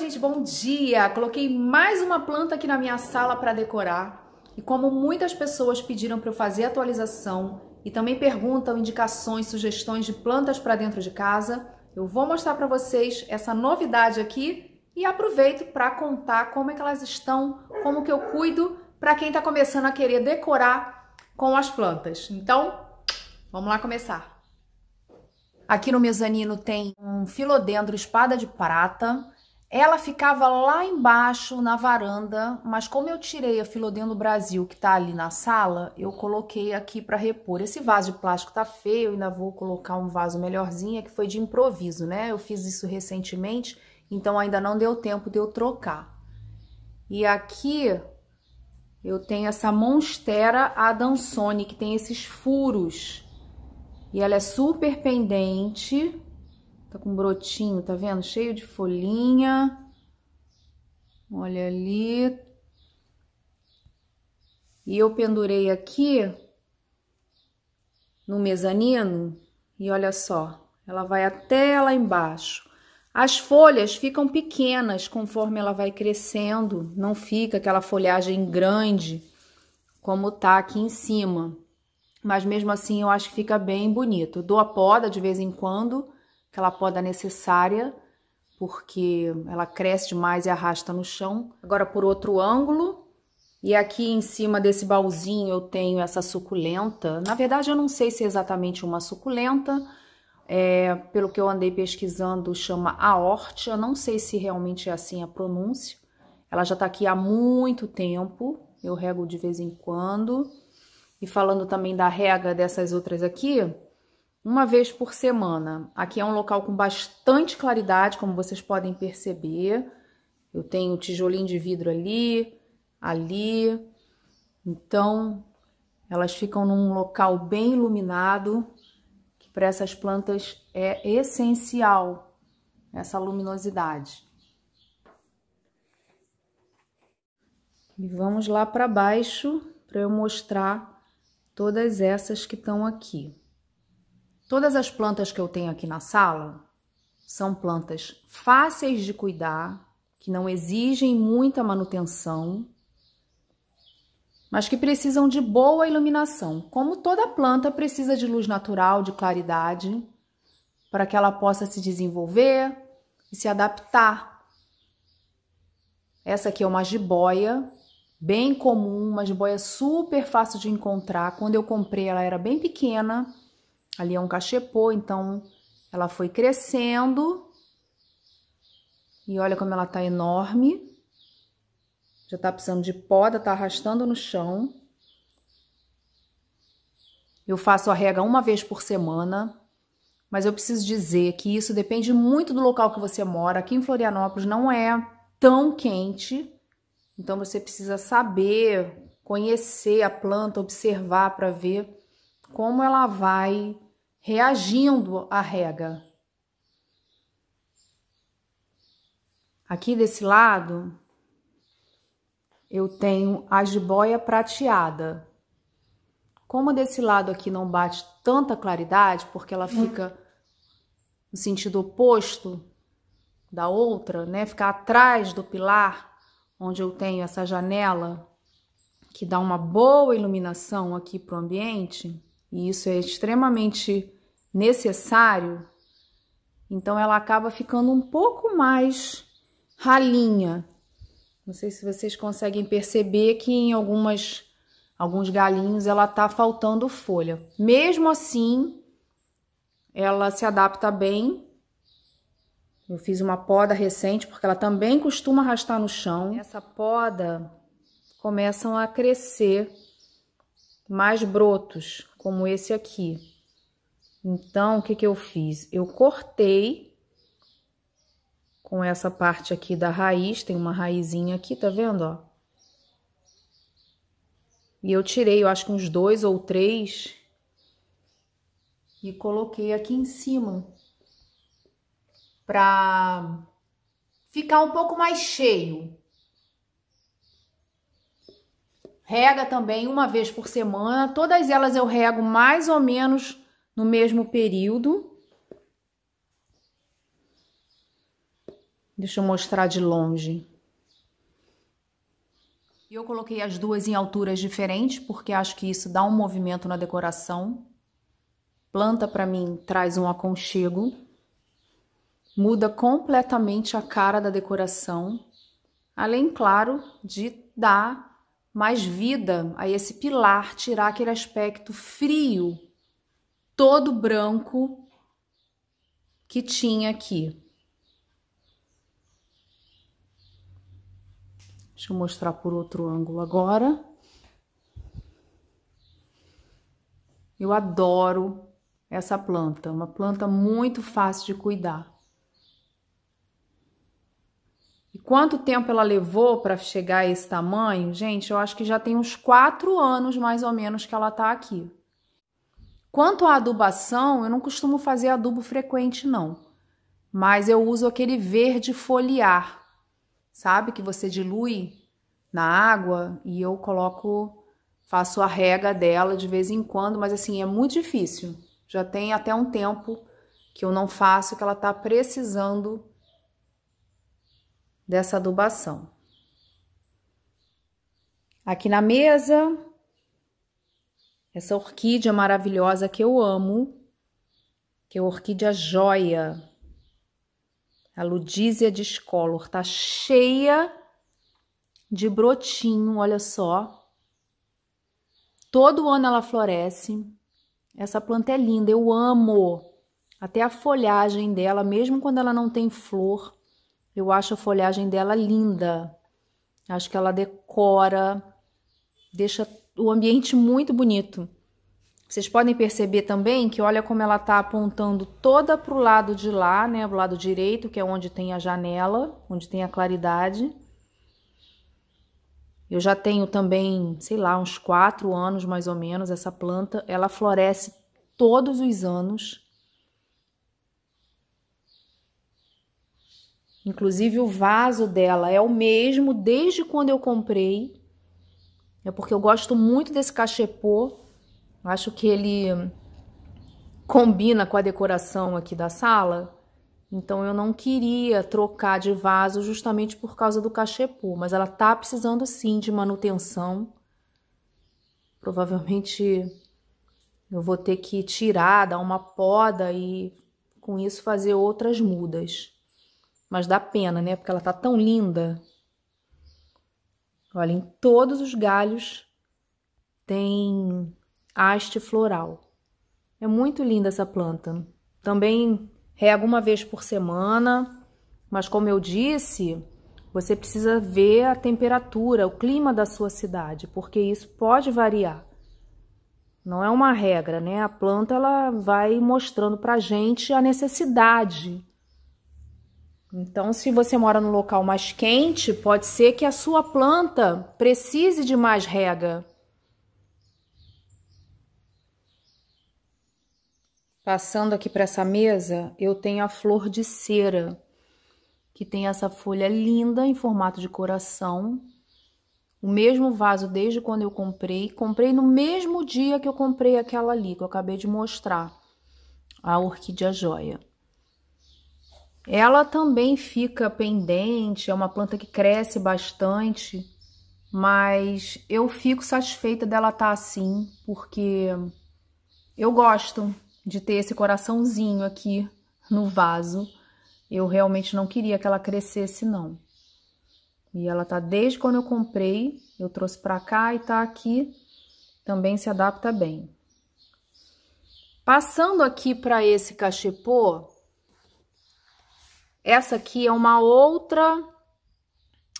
Oi, gente, bom dia! Coloquei mais uma planta aqui na minha sala para decorar. E como muitas pessoas pediram para eu fazer atualização e também perguntam indicações, sugestões de plantas para dentro de casa, eu vou mostrar para vocês essa novidade aqui e aproveito para contar como é que elas estão, como que eu cuido para quem está começando a querer decorar com as plantas. Então, vamos lá começar. Aqui no mezanino tem um filodendro espada de prata, ela ficava lá embaixo na varanda, mas como eu tirei a Filodendro Brasil que tá ali na sala, eu coloquei aqui para repor. Esse vaso de plástico tá feio, ainda vou colocar um vaso melhorzinho, que foi de improviso, né? Eu fiz isso recentemente, então ainda não deu tempo de eu trocar. E aqui eu tenho essa Monstera Adansone, que tem esses furos. E ela é super pendente Tá com um brotinho, tá vendo? Cheio de folhinha. Olha ali. E eu pendurei aqui no mezanino e olha só, ela vai até lá embaixo. As folhas ficam pequenas conforme ela vai crescendo, não fica aquela folhagem grande como tá aqui em cima. Mas mesmo assim eu acho que fica bem bonito. Eu dou a poda de vez em quando aquela poda é necessária, porque ela cresce demais e arrasta no chão. Agora por outro ângulo, e aqui em cima desse baúzinho eu tenho essa suculenta. Na verdade eu não sei se é exatamente uma suculenta, é, pelo que eu andei pesquisando chama Eu não sei se realmente é assim a pronúncia. Ela já tá aqui há muito tempo, eu rego de vez em quando. E falando também da rega dessas outras aqui, uma vez por semana. Aqui é um local com bastante claridade, como vocês podem perceber. Eu tenho tijolinho de vidro ali, ali. Então, elas ficam num local bem iluminado, que para essas plantas é essencial essa luminosidade. E vamos lá para baixo para eu mostrar todas essas que estão aqui. Todas as plantas que eu tenho aqui na sala são plantas fáceis de cuidar, que não exigem muita manutenção, mas que precisam de boa iluminação. Como toda planta precisa de luz natural, de claridade, para que ela possa se desenvolver e se adaptar. Essa aqui é uma jiboia bem comum, uma jiboia super fácil de encontrar. Quando eu comprei, ela era bem pequena Ali é um cachepô, então ela foi crescendo. E olha como ela tá enorme. Já tá precisando de poda, tá arrastando no chão. Eu faço a rega uma vez por semana, mas eu preciso dizer que isso depende muito do local que você mora. Aqui em Florianópolis não é tão quente, então você precisa saber, conhecer a planta, observar para ver como ela vai reagindo à rega. Aqui desse lado, eu tenho a jiboia prateada. Como desse lado aqui não bate tanta claridade, porque ela fica no sentido oposto da outra, né? Fica atrás do pilar, onde eu tenho essa janela que dá uma boa iluminação aqui para o ambiente e isso é extremamente necessário, então ela acaba ficando um pouco mais ralinha. Não sei se vocês conseguem perceber que em algumas alguns galinhos ela tá faltando folha. Mesmo assim, ela se adapta bem. Eu fiz uma poda recente porque ela também costuma arrastar no chão. Essa poda começam a crescer mais brotos, como esse aqui. Então, o que, que eu fiz? Eu cortei com essa parte aqui da raiz, tem uma raizinha aqui, tá vendo, ó? E eu tirei, eu acho que uns dois ou três, e coloquei aqui em cima, pra ficar um pouco mais cheio, Rega também uma vez por semana. Todas elas eu rego mais ou menos no mesmo período. Deixa eu mostrar de longe. E eu coloquei as duas em alturas diferentes, porque acho que isso dá um movimento na decoração. Planta para mim traz um aconchego. Muda completamente a cara da decoração. Além, claro, de dar mais vida a esse pilar, tirar aquele aspecto frio, todo branco que tinha aqui. Deixa eu mostrar por outro ângulo agora. Eu adoro essa planta, uma planta muito fácil de cuidar. Quanto tempo ela levou para chegar a esse tamanho? Gente, eu acho que já tem uns quatro anos mais ou menos que ela está aqui. Quanto à adubação, eu não costumo fazer adubo frequente, não. Mas eu uso aquele verde foliar, sabe? Que você dilui na água e eu coloco, faço a rega dela de vez em quando, mas assim, é muito difícil. Já tem até um tempo que eu não faço, que ela tá precisando dessa adubação. Aqui na mesa, essa orquídea maravilhosa que eu amo, que é a orquídea joia, a Ludízia discolor, tá cheia de brotinho, olha só. Todo ano ela floresce. Essa planta é linda, eu amo. Até a folhagem dela, mesmo quando ela não tem flor, eu acho a folhagem dela linda. Acho que ela decora, deixa o ambiente muito bonito. Vocês podem perceber também que olha como ela está apontando toda para o lado de lá, né? pro lado direito, que é onde tem a janela, onde tem a claridade. Eu já tenho também, sei lá, uns quatro anos mais ou menos, essa planta. Ela floresce todos os anos. Inclusive o vaso dela é o mesmo desde quando eu comprei. É porque eu gosto muito desse cachepô. Acho que ele combina com a decoração aqui da sala. Então eu não queria trocar de vaso justamente por causa do cachepô, mas ela tá precisando sim de manutenção. Provavelmente eu vou ter que tirar, dar uma poda e com isso fazer outras mudas. Mas dá pena, né? Porque ela tá tão linda. Olha, em todos os galhos tem haste floral. É muito linda essa planta. Também rega uma vez por semana, mas como eu disse, você precisa ver a temperatura, o clima da sua cidade, porque isso pode variar. Não é uma regra, né? A planta ela vai mostrando para gente a necessidade então, se você mora num local mais quente, pode ser que a sua planta precise de mais rega. Passando aqui para essa mesa, eu tenho a flor de cera, que tem essa folha linda em formato de coração. O mesmo vaso desde quando eu comprei. Comprei no mesmo dia que eu comprei aquela ali, que eu acabei de mostrar, a orquídea joia. Ela também fica pendente, é uma planta que cresce bastante, mas eu fico satisfeita dela estar tá assim, porque eu gosto de ter esse coraçãozinho aqui no vaso. Eu realmente não queria que ela crescesse, não. E ela tá desde quando eu comprei, eu trouxe pra cá e tá aqui, também se adapta bem. Passando aqui para esse cachepô, essa aqui é uma outra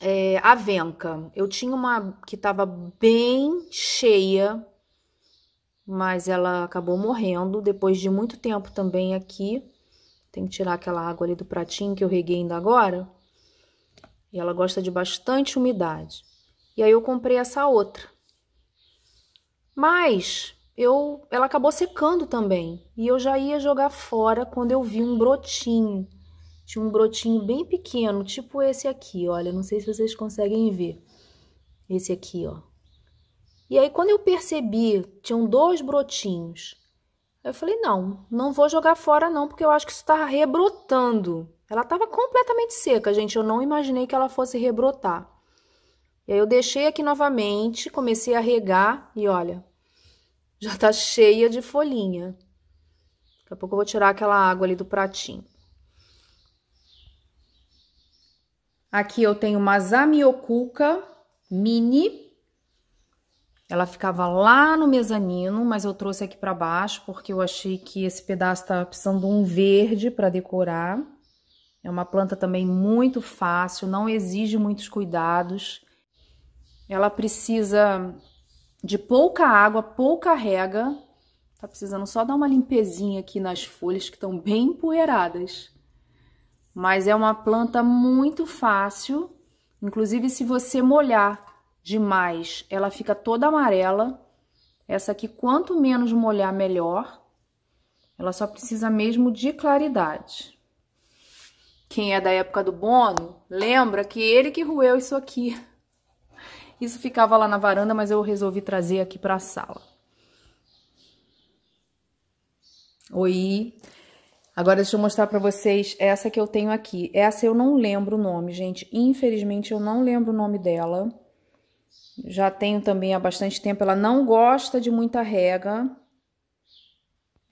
é, avenca. Eu tinha uma que estava bem cheia, mas ela acabou morrendo depois de muito tempo também aqui. Tem que tirar aquela água ali do pratinho que eu reguei ainda agora. E ela gosta de bastante umidade. E aí eu comprei essa outra. Mas eu, ela acabou secando também. E eu já ia jogar fora quando eu vi um brotinho. Tinha um brotinho bem pequeno, tipo esse aqui, olha, não sei se vocês conseguem ver. Esse aqui, ó. E aí quando eu percebi, tinham dois brotinhos. Eu falei: "Não, não vou jogar fora não, porque eu acho que isso tá rebrotando". Ela estava completamente seca, gente, eu não imaginei que ela fosse rebrotar. E aí eu deixei aqui novamente, comecei a regar e olha, já tá cheia de folhinha. Daqui a pouco eu vou tirar aquela água ali do pratinho. Aqui eu tenho uma zamioculca mini. Ela ficava lá no mezanino, mas eu trouxe aqui para baixo porque eu achei que esse pedaço tá precisando de um verde para decorar. É uma planta também muito fácil, não exige muitos cuidados. Ela precisa de pouca água, pouca rega. Tá precisando só dar uma limpezinha aqui nas folhas que estão bem empoeiradas mas é uma planta muito fácil, inclusive se você molhar demais, ela fica toda amarela. Essa aqui, quanto menos molhar, melhor. Ela só precisa mesmo de claridade. Quem é da época do Bono, lembra que ele que roeu isso aqui. Isso ficava lá na varanda, mas eu resolvi trazer aqui para a sala. Oi, Agora deixa eu mostrar para vocês essa que eu tenho aqui. Essa eu não lembro o nome, gente. Infelizmente eu não lembro o nome dela. Já tenho também há bastante tempo. Ela não gosta de muita rega.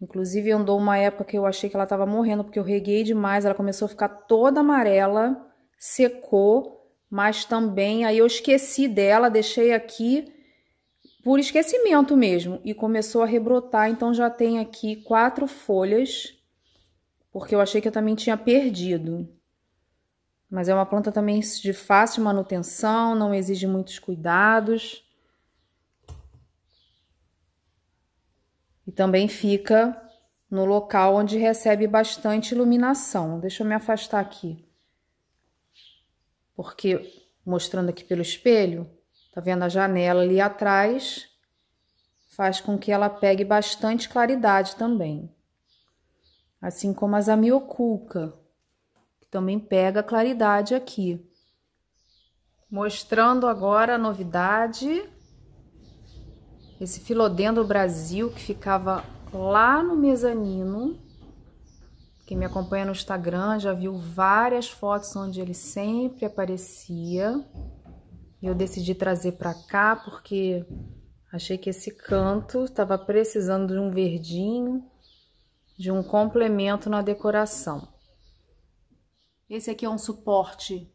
Inclusive andou uma época que eu achei que ela estava morrendo porque eu reguei demais. Ela começou a ficar toda amarela, secou, mas também aí eu esqueci dela, deixei aqui por esquecimento mesmo e começou a rebrotar. Então já tem aqui quatro folhas porque eu achei que eu também tinha perdido. Mas é uma planta também de fácil manutenção, não exige muitos cuidados. E também fica no local onde recebe bastante iluminação. Deixa eu me afastar aqui. Porque, mostrando aqui pelo espelho, tá vendo a janela ali atrás, faz com que ela pegue bastante claridade também assim como as amioculca, que também pega a claridade aqui. Mostrando agora a novidade, esse filodendro Brasil que ficava lá no mezanino. Quem me acompanha no Instagram já viu várias fotos onde ele sempre aparecia. E eu decidi trazer para cá porque achei que esse canto estava precisando de um verdinho, de um complemento na decoração. Esse aqui é um suporte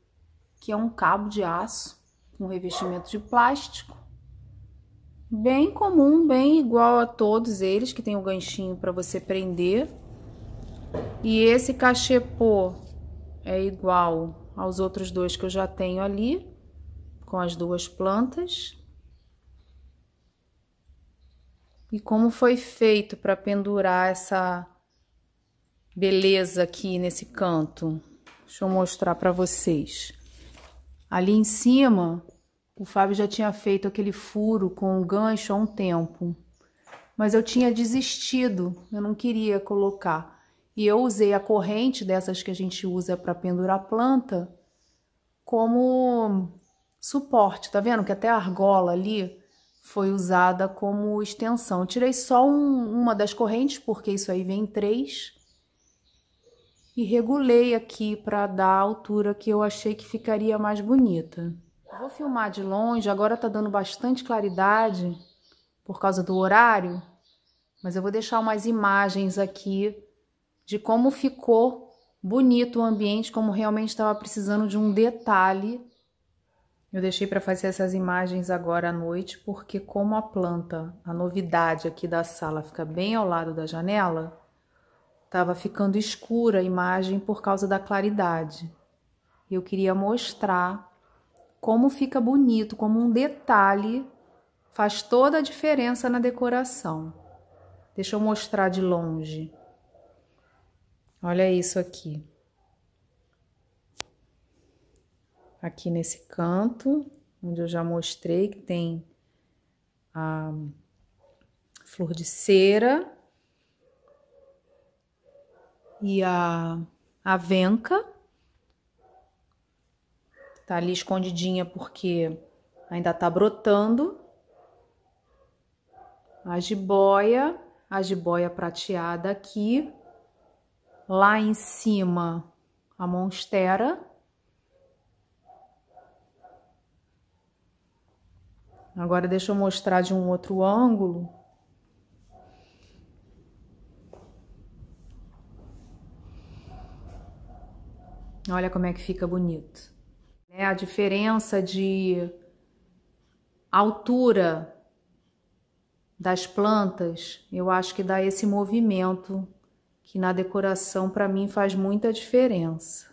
que é um cabo de aço com revestimento de plástico. Bem comum, bem igual a todos eles, que tem o um ganchinho para você prender. E esse cachepô é igual aos outros dois que eu já tenho ali, com as duas plantas. E como foi feito para pendurar essa beleza aqui nesse canto. Deixa eu mostrar para vocês. Ali em cima, o Fábio já tinha feito aquele furo com o gancho há um tempo. Mas eu tinha desistido, eu não queria colocar. E eu usei a corrente dessas que a gente usa para pendurar planta como suporte, tá vendo? Que até a argola ali foi usada como extensão. Eu tirei só um, uma das correntes, porque isso aí vem três e regulei aqui para dar a altura que eu achei que ficaria mais bonita. Vou filmar de longe, agora tá dando bastante claridade por causa do horário, mas eu vou deixar umas imagens aqui de como ficou bonito o ambiente, como realmente estava precisando de um detalhe. Eu deixei para fazer essas imagens agora à noite, porque como a planta, a novidade aqui da sala fica bem ao lado da janela, Estava ficando escura a imagem por causa da claridade. Eu queria mostrar como fica bonito, como um detalhe faz toda a diferença na decoração. Deixa eu mostrar de longe. Olha isso aqui. Aqui nesse canto, onde eu já mostrei que tem a flor de cera e a avenca. Tá ali escondidinha porque ainda tá brotando. A jiboia, a jiboia prateada aqui. Lá em cima, a monstera. Agora deixa eu mostrar de um outro ângulo Olha como é que fica bonito. É a diferença de altura das plantas, eu acho que dá esse movimento que na decoração para mim faz muita diferença.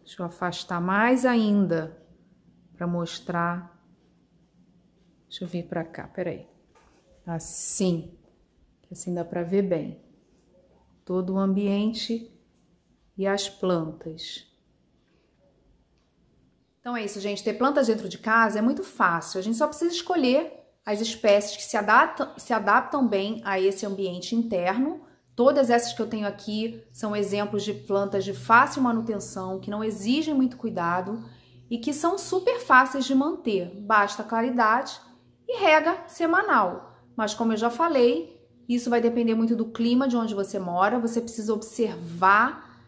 Deixa eu afastar mais ainda para mostrar. Deixa eu vir para cá, peraí. Assim, assim dá para ver bem todo o ambiente e as plantas. Então é isso, gente. Ter plantas dentro de casa é muito fácil. A gente só precisa escolher as espécies que se adaptam, se adaptam bem a esse ambiente interno. Todas essas que eu tenho aqui são exemplos de plantas de fácil manutenção, que não exigem muito cuidado e que são super fáceis de manter, basta claridade e rega semanal. Mas como eu já falei, isso vai depender muito do clima de onde você mora, você precisa observar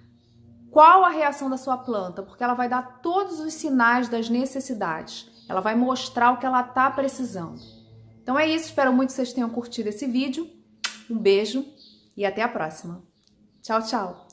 qual a reação da sua planta, porque ela vai dar todos os sinais das necessidades. Ela vai mostrar o que ela tá precisando. Então é isso, espero muito que vocês tenham curtido esse vídeo. Um beijo e até a próxima. Tchau, tchau!